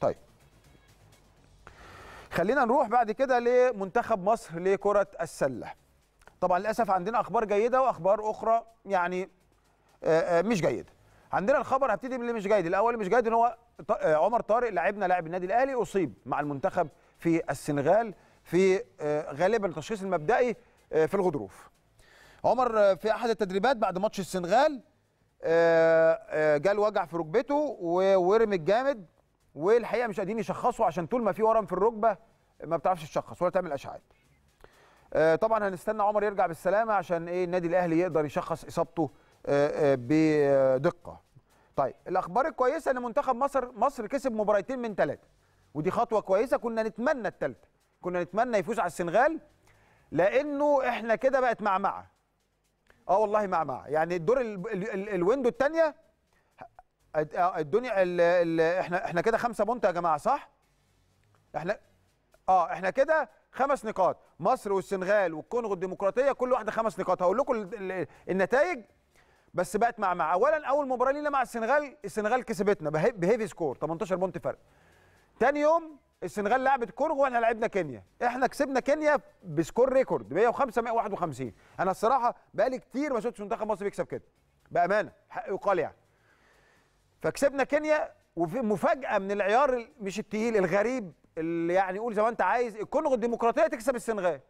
طيب خلينا نروح بعد كده لمنتخب مصر لكرة السلة طبعا للأسف عندنا أخبار جيدة وأخبار أخرى يعني آه، آه، مش جيدة عندنا الخبر هبتدي باللي مش جيد الأول مش جيد إن هو آه، عمر طارق لاعبنا لاعب النادي الأهلي أصيب مع المنتخب في السنغال في غالبا التشخيص المبدئي في الغضروف عمر في أحد التدريبات بعد ماتش السنغال جاله وجع في ركبته وورم الجامد والحقيقه مش قادرين يشخصوا عشان طول ما في ورم في الركبه ما بتعرفش تشخص ولا تعمل اشعاعات آه، طبعا هنستنى عمر يرجع بالسلامه عشان ايه النادي الاهلي يقدر يشخص اصابته آه، آه، بدقه طيب الاخبار الكويسه ان منتخب مصر مصر كسب مباراتين من ثلاثه ودي خطوه كويسه كنا نتمنى الثالثه كنا نتمنى يفوز على السنغال لانه احنا كده بقت معمعه اه والله معمعه يعني الدور الويندو الثانيه آه، الدنيا الـ الـ احنا احنا كده خمسه بونت يا جماعه صح؟ احنا اه احنا كده خمس نقاط مصر والسنغال والكونغو الديمقراطيه كل واحده خمس نقاط هقول لكم النتائج بس بقت مع مع اولا اول مباراه لينا مع السنغال السنغال كسبتنا بهيفي سكور 18 بونت فرق تاني يوم السنغال لعبت كونغو واحنا لعبنا كينيا احنا كسبنا كينيا بسكور ريكورد 105 151 انا الصراحه بقالي كتير ما شفتش منتخب مصر بيكسب كده بامانه حق يقال يعني فكسبنا كينيا وفي مفاجاه من العيار مش التقيل الغريب اللي يعني قول زي ما انت عايز الكونغو الديمقراطيه تكسب السنغال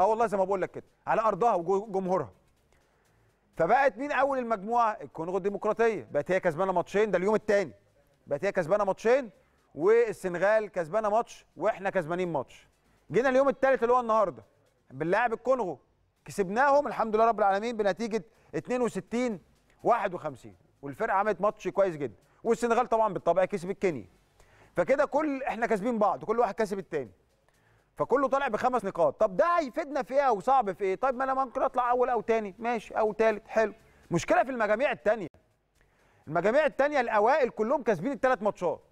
اه والله زي ما بقول لك كده على ارضها وجمهورها فبقت مين اول المجموعه الكونغو الديمقراطيه بقت هي كسبانه ماتشين ده اليوم الثاني بقت هي كسبانه ماتشين والسنغال كسبانه ماتش واحنا كسبانين ماتش جينا اليوم الثالث اللي هو النهارده بنلاعب الكونغو كسبناهم الحمد لله رب العالمين بنتيجه 62 51 والفرقه عملت ماتش كويس جدا والسنغال طبعا بالطبع كسبت كينيا فكده كل احنا كاسبين بعض كل واحد كسب التاني فكله طالع بخمس نقاط طب ده هيفيدنا في ايه وصعب في ايه طيب ما انا ممكن اطلع اول او تاني ماشي او تالت حلو مشكله في المجاميع التانيه المجاميع التانيه الاوائل كلهم كاسبين الثلاث ماتشات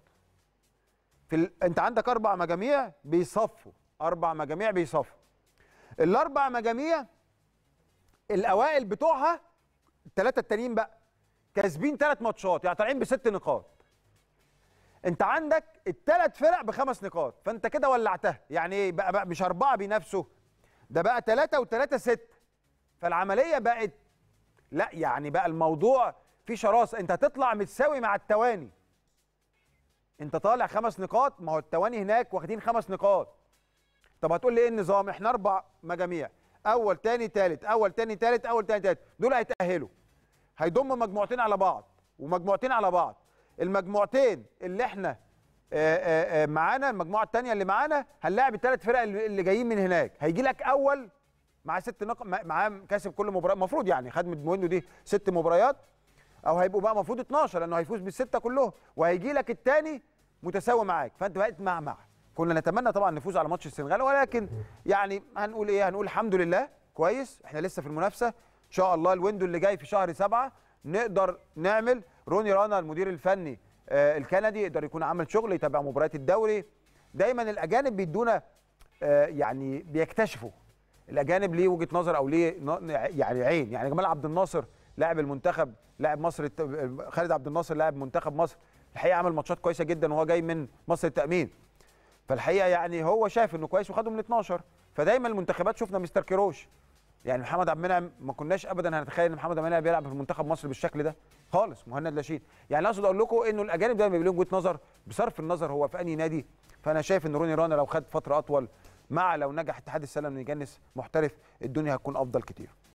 في ال... انت عندك اربع مجاميع بيصفوا اربع مجاميع بيصفوا الاربع مجاميع الاوائل بتوعها الثلاثه التانيين بقى كاسبين ثلاث ماتشات يعني طالعين بست نقاط انت عندك الثلاث فرق بخمس نقاط فانت كده ولعتها يعني ايه بقى, بقى مش اربعه بينافسوا ده بقى ثلاثه وثلاثه ست فالعمليه بقت لا يعني بقى الموضوع في شراسه انت هتطلع متساوي مع التواني انت طالع خمس نقاط ما هو التواني هناك واخدين خمس نقاط طب هتقول لي ايه النظام احنا اربع مجاميع اول تاني تالت اول تاني تالت اول تاني تالت دول هيتاهلوا هيضم مجموعتين على بعض ومجموعتين على بعض المجموعتين اللي احنا آه، آه، آه، معانا المجموعه الثانيه اللي معانا هنلاعب الثلاث فرق اللي جايين من هناك هيجي لك اول مع ست نقط معاه كاسب كل مباراه المفروض يعني خدمه موينو دي ست مباريات او هيبقوا بقى المفروض 12 لانه هيفوز بالسته كلهم وهيجي لك الثاني متساوي معاك فانت بقيت مع مع كنا نتمنى طبعا نفوز على ماتش السنغال ولكن يعني هنقول ايه هنقول الحمد لله كويس احنا لسه في المنافسه ان شاء الله الويندو اللي جاي في شهر سبعة نقدر نعمل روني رانا المدير الفني آه، الكندي يقدر يكون عمل شغل يتابع مباريات الدوري دايما الاجانب بيدونا آه، يعني بيكتشفوا الاجانب ليه وجهه نظر او ليه يعني عين يعني جمال عبد الناصر لاعب المنتخب لاعب مصر آه، خالد عبد الناصر لاعب منتخب مصر الحقيقه عمل ماتشات كويسه جدا وهو جاي من مصر التامين فالحقيقه يعني هو شاف انه كويس وخده من 12 فدايما المنتخبات شفنا مستر كيروش يعني محمد عبد المنعم ما كناش ابدا هنتخيل ان محمد عبد المنعم بيلعب في منتخب مصر بالشكل ده خالص مهند لاشين يعني اقصد اقول لكم انه الاجانب دايما بيبقى لهم وجهه نظر بصرف النظر هو في انهي نادي فانا شايف ان روني رانا لو خد فتره اطول مع لو نجح اتحاد السله انه يجنس محترف الدنيا هتكون افضل كتير